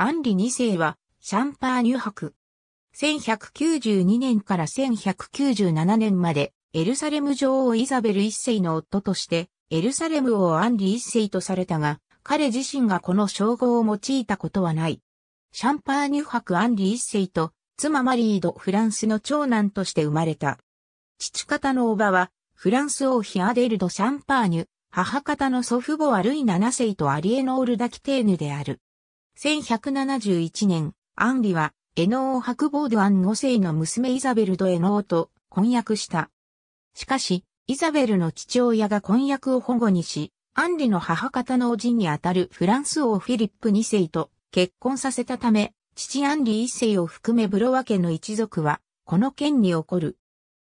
アンリ2世はシャンパーニュ博。1192年から1197年までエルサレム女王イザベル一世の夫としてエルサレム王アンリ一世とされたが、彼自身がこの称号を用いたことはない。シャンパーニュ博アンリ一世と妻マリード・フランスの長男として生まれた。父方の叔母は、フランス王妃アデルド・シャンパーニュ、母方の祖父母はルイ7世とアリエノール・ダキテーヌである。1171年、アンリは、エノーハクボードアン5世の娘イザベルとエノーと婚約した。しかし、イザベルの父親が婚約を保護にし、アンリの母方のおじにあたるフランス王フィリップ2世と結婚させたため、父アンリ1世を含めブロワ家の一族は、この件に起こる。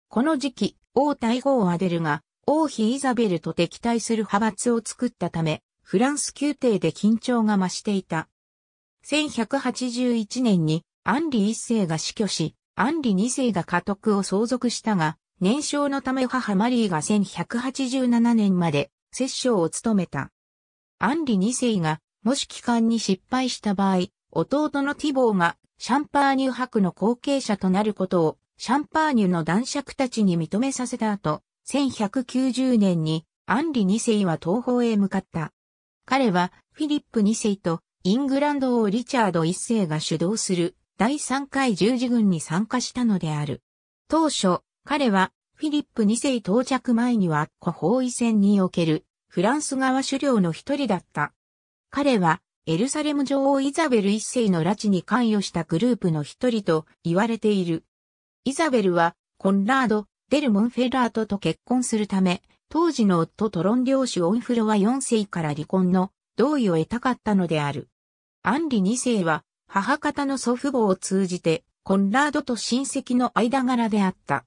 この時期、王太后アデルが、王妃イザベルと敵対する派閥を作ったため、フランス宮廷で緊張が増していた。1181年にアンリ一世が死去し、アンリ二世が家督を相続したが、年少のため母マリーが1187年まで摂政を務めた。アンリ二世が、もし帰還に失敗した場合、弟のティボーがシャンパーニュ博の後継者となることをシャンパーニュの男爵たちに認めさせた後、1190年にアンリ二世は東方へ向かった。彼はフィリップ二世とイングランド王リチャード一世が主導する第3回十字軍に参加したのである。当初、彼はフィリップ2世到着前には古包囲戦におけるフランス側首領の一人だった。彼はエルサレム女王イザベル一世の拉致に関与したグループの一人と言われている。イザベルはコンラード・デルモンフェラートと結婚するため、当時の夫トロン領主オンフロは4世から離婚の同意を得たかったのである。アンリ2世は母方の祖父母を通じてコンラードと親戚の間柄であった。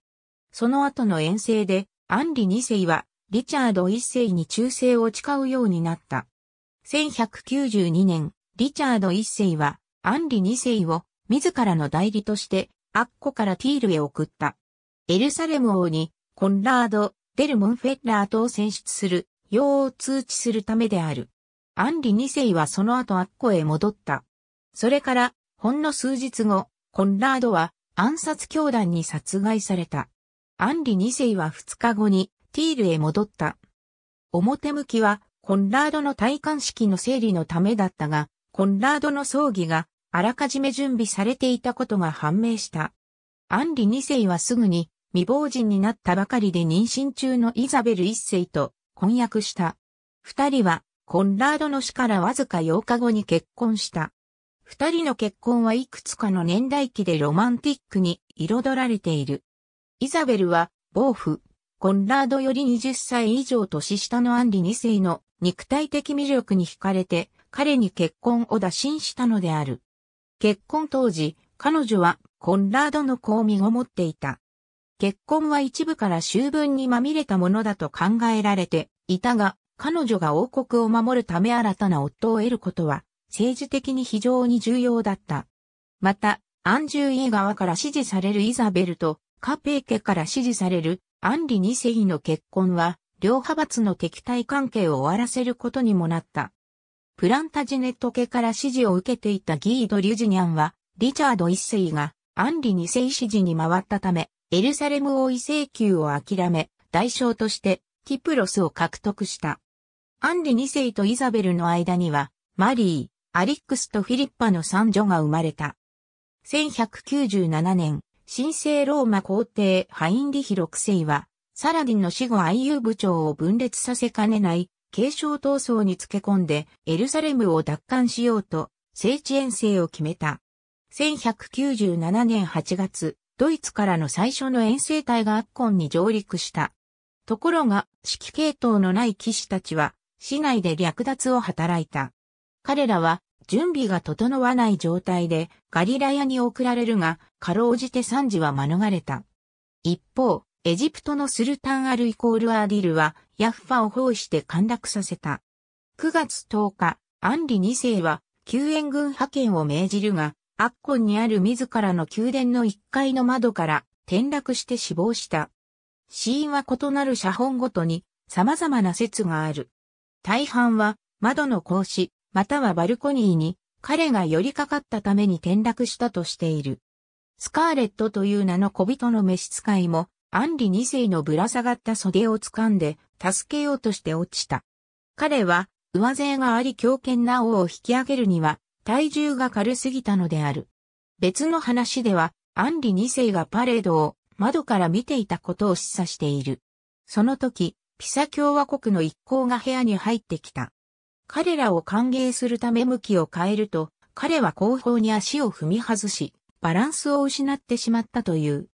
その後の遠征でアンリ2世はリチャード1世に忠誠を誓うようになった。1192年、リチャード1世はアンリ2世を自らの代理としてアッコからティールへ送った。エルサレム王にコンラード・デルモンフェッラーとを選出する、よう通知するためである。アンリ2世はその後アッコへ戻った。それから、ほんの数日後、コンラードは暗殺教団に殺害された。アンリ2世は2日後にティールへ戻った。表向きはコンラードの戴冠式の整理のためだったが、コンラードの葬儀があらかじめ準備されていたことが判明した。アンリ2世はすぐに未亡人になったばかりで妊娠中のイザベル1世と婚約した。二人はコンラードの死からわずか8日後に結婚した。二人の結婚はいくつかの年代記でロマンティックに彩られている。イザベルは、暴風、コンラードより20歳以上年下のアンリ2世の肉体的魅力に惹かれて、彼に結婚を打診したのである。結婚当時、彼女はコンラードの子を身ごもっていた。結婚は一部から終分にまみれたものだと考えられていたが、彼女が王国を守るため新たな夫を得ることは、政治的に非常に重要だった。また、アンジュイー側から支持されるイザベルと、カペー家から支持されるアンリ二世の結婚は、両派閥の敵対関係を終わらせることにもなった。プランタジネット家から支持を受けていたギード・リュジニャンは、リチャード一世がアンリ二世支持に回ったため、エルサレム王位請求を諦め、代償としてキプロスを獲得した。アンリ2世とイザベルの間には、マリー、アリックスとフィリッパの三女が生まれた。1197年、神聖ローマ皇帝ハインリヒ6世は、サラディンの死後 IU 部長を分裂させかねない、継承闘争につけ込んで、エルサレムを奪還しようと、聖地遠征を決めた。1197年8月、ドイツからの最初の遠征隊がアッコンに上陸した。ところが、指揮系統のない騎士たちは、市内で略奪を働いた。彼らは準備が整わない状態でガリラ屋に送られるが、かろうじて惨事は免れた。一方、エジプトのスルタンアルイコールアーディルはヤッファを包囲して陥落させた。9月10日、アンリ2世は救援軍派遣を命じるが、アッコンにある自らの宮殿の1階の窓から転落して死亡した。死因は異なる写本ごとに様々な説がある。大半は窓の格子、またはバルコニーに彼が寄りかかったために転落したとしている。スカーレットという名の小人の召使いも、アンリ二世のぶら下がった袖を掴んで、助けようとして落ちた。彼は、上背があり強健な王を引き上げるには、体重が軽すぎたのである。別の話では、アンリ二世がパレードを窓から見ていたことを示唆している。その時、ピサ共和国の一行が部屋に入ってきた。彼らを歓迎するため向きを変えると、彼は後方に足を踏み外し、バランスを失ってしまったという。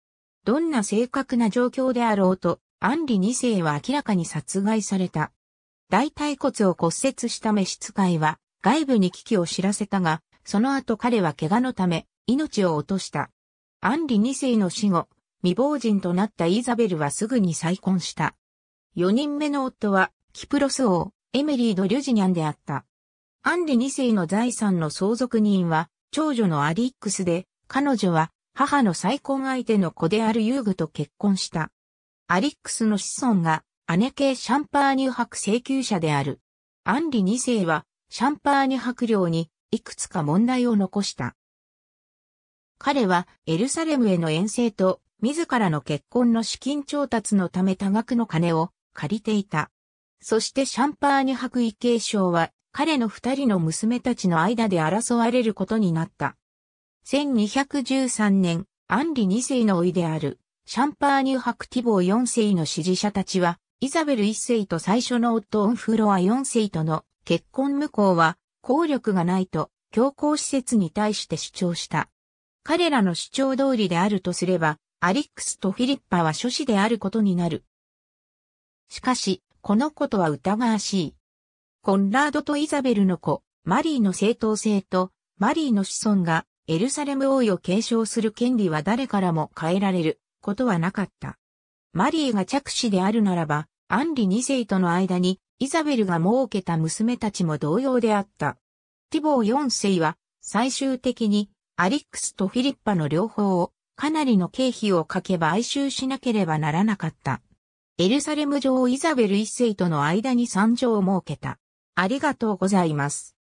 どんな正確な状況であろうと、アンリ二世は明らかに殺害された。大腿骨を骨折した召使いは、外部に危機を知らせたが、その後彼は怪我のため、命を落とした。アンリ二世の死後、未亡人となったイザベルはすぐに再婚した。4人目の夫は、キプロス王、エメリード・リュジニャンであった。アンリ2世の財産の相続人は、長女のアリックスで、彼女は、母の再婚相手の子である遊具と結婚した。アリックスの子孫が、姉系シャンパーニュ博請求者である。アンリ2世は、シャンパーニュ博領に、いくつか問題を残した。彼は、エルサレムへの遠征と、自らの結婚の資金調達のため多額の金を借りていた。そしてシャンパーニュ博位継承は彼の二人の娘たちの間で争われることになった。1213年、アンリ二世の甥である、シャンパーニュ伯ティボー四世の支持者たちは、イザベル一世と最初の夫オンフロア四世との結婚無効は、効力がないと、強行施設に対して主張した。彼らの主張通りであるとすれば、アリックスとフィリッパは諸子であることになる。しかし、このことは疑わしい。コンラードとイザベルの子、マリーの正当性と、マリーの子孫がエルサレム王位を継承する権利は誰からも変えられることはなかった。マリーが着手であるならば、アンリ2世との間にイザベルが設けた娘たちも同様であった。ティボー4世は最終的にアリックスとフィリッパの両方をかなりの経費をかけば買収しなければならなかった。エルサレム女王イザベル一世との間に参上を設けた。ありがとうございます。